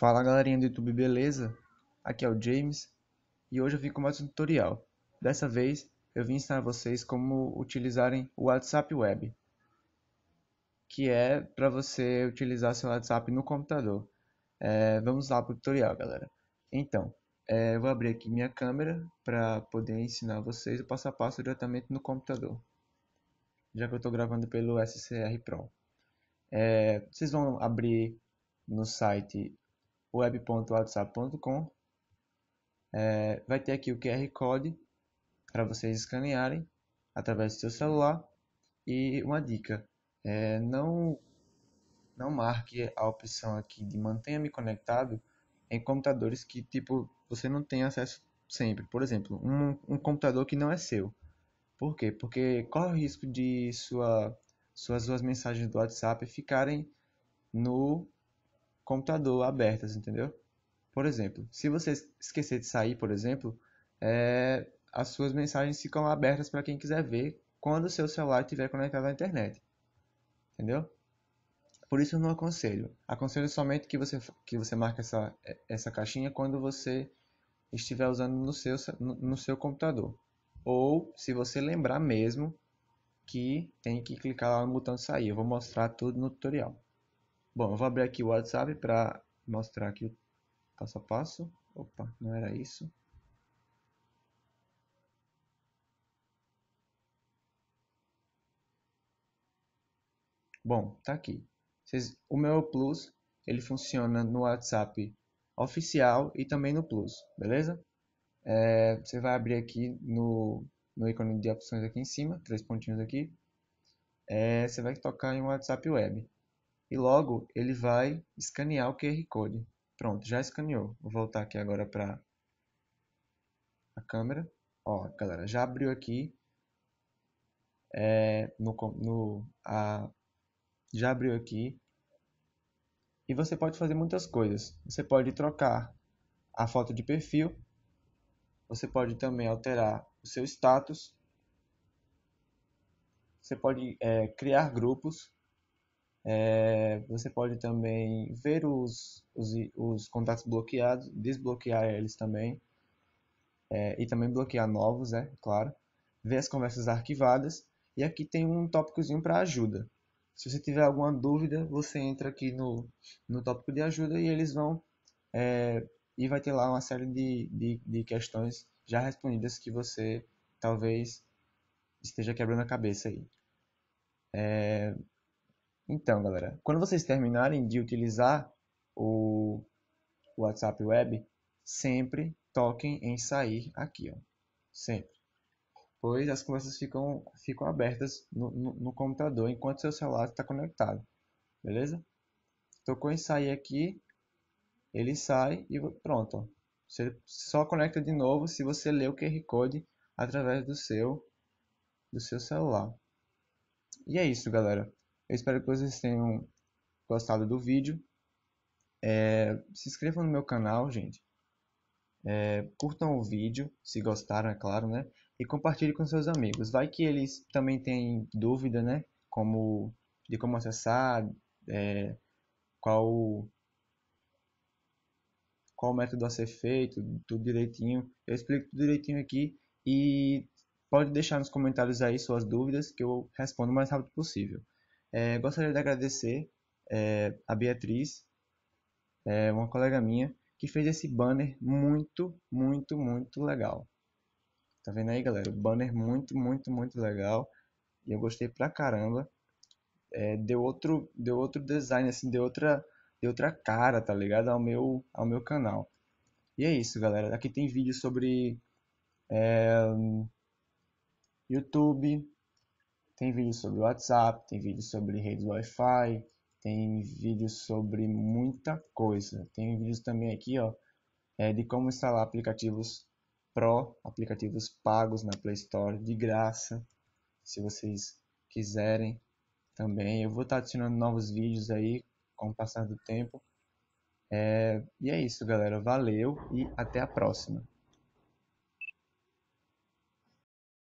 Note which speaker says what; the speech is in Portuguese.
Speaker 1: Fala galerinha do YouTube, beleza? Aqui é o James e hoje eu vim com mais um tutorial. Dessa vez eu vim ensinar vocês como utilizarem o WhatsApp Web, que é para você utilizar seu WhatsApp no computador. É, vamos lá para o tutorial, galera. Então, é, eu vou abrir aqui minha câmera para poder ensinar vocês o passo a passo diretamente no computador, já que eu estou gravando pelo SCR Pro. É, vocês vão abrir no site web.whatsapp.com. É, vai ter aqui o QR Code para vocês escanearem através do seu celular. E uma dica, é, não, não marque a opção aqui de mantenha-me conectado em computadores que tipo você não tem acesso sempre. Por exemplo, um, um computador que não é seu. Por quê? Porque corre o risco de sua, suas duas mensagens do WhatsApp ficarem no computador abertas, entendeu? Por exemplo, se você esquecer de sair, por exemplo, é, as suas mensagens ficam abertas para quem quiser ver quando o seu celular estiver conectado à internet. Entendeu? Por isso eu não aconselho. Aconselho somente que você, que você marque essa, é, essa caixinha quando você estiver usando no seu, no, seu computador. Ou se você lembrar mesmo que tem que clicar lá no botão de sair. Eu vou mostrar tudo no tutorial. Bom, eu vou abrir aqui o WhatsApp para mostrar aqui o passo a passo. Opa, não era isso. Bom, tá aqui. o meu Plus, ele funciona no WhatsApp oficial e também no Plus, beleza? É, você vai abrir aqui no, no ícone de opções aqui em cima, três pontinhos aqui. É, você vai tocar em WhatsApp Web e logo ele vai escanear o QR Code. Pronto, já escaneou. Vou voltar aqui agora para a câmera. Ó, galera, já abriu aqui é, no, no a, já abriu aqui e você pode fazer muitas coisas. Você pode trocar a foto de perfil, você pode também alterar o seu status, você pode é, criar grupos é, você pode também ver os, os, os, contatos bloqueados, desbloquear eles também. É, e também bloquear novos, é claro. Ver as conversas arquivadas. E aqui tem um tópicozinho para ajuda. Se você tiver alguma dúvida, você entra aqui no, no tópico de ajuda e eles vão. É, e vai ter lá uma série de, de, de questões já respondidas que você talvez esteja quebrando a cabeça aí. É, então, galera, quando vocês terminarem de utilizar o WhatsApp Web, sempre toquem em sair aqui, ó. Sempre. Pois as conversas ficam, ficam abertas no, no, no computador enquanto seu celular está conectado. Beleza? Tocou em sair aqui, ele sai e pronto. Ó. Você só conecta de novo se você ler o QR Code através do seu, do seu celular. E é isso, galera. Eu espero que vocês tenham gostado do vídeo. É, se inscrevam no meu canal, gente. É, curtam o vídeo, se gostaram, é claro, né? E compartilhe com seus amigos. Vai que eles também têm dúvida, né? Como, de como acessar, é, qual, qual método a ser feito, tudo direitinho. Eu explico tudo direitinho aqui e pode deixar nos comentários aí suas dúvidas que eu respondo o mais rápido possível. É, gostaria de agradecer é, a Beatriz, é, uma colega minha, que fez esse banner muito, muito, muito legal. Tá vendo aí, galera? O banner muito, muito, muito legal. E eu gostei pra caramba. É, deu outro, deu outro design, assim, deu outra, deu outra cara, tá ligado? Ao meu, ao meu canal. E é isso, galera. Aqui tem vídeo sobre é, YouTube, tem vídeo sobre WhatsApp, tem vídeo sobre redes Wi-Fi, tem vídeo sobre muita coisa. Tem vídeos também aqui, ó, é, de como instalar aplicativos Pro, aplicativos pagos na Play Store de graça, se vocês quiserem também. Eu vou estar tá adicionando novos vídeos aí com o passar do tempo. É, e é isso, galera. Valeu e até a próxima.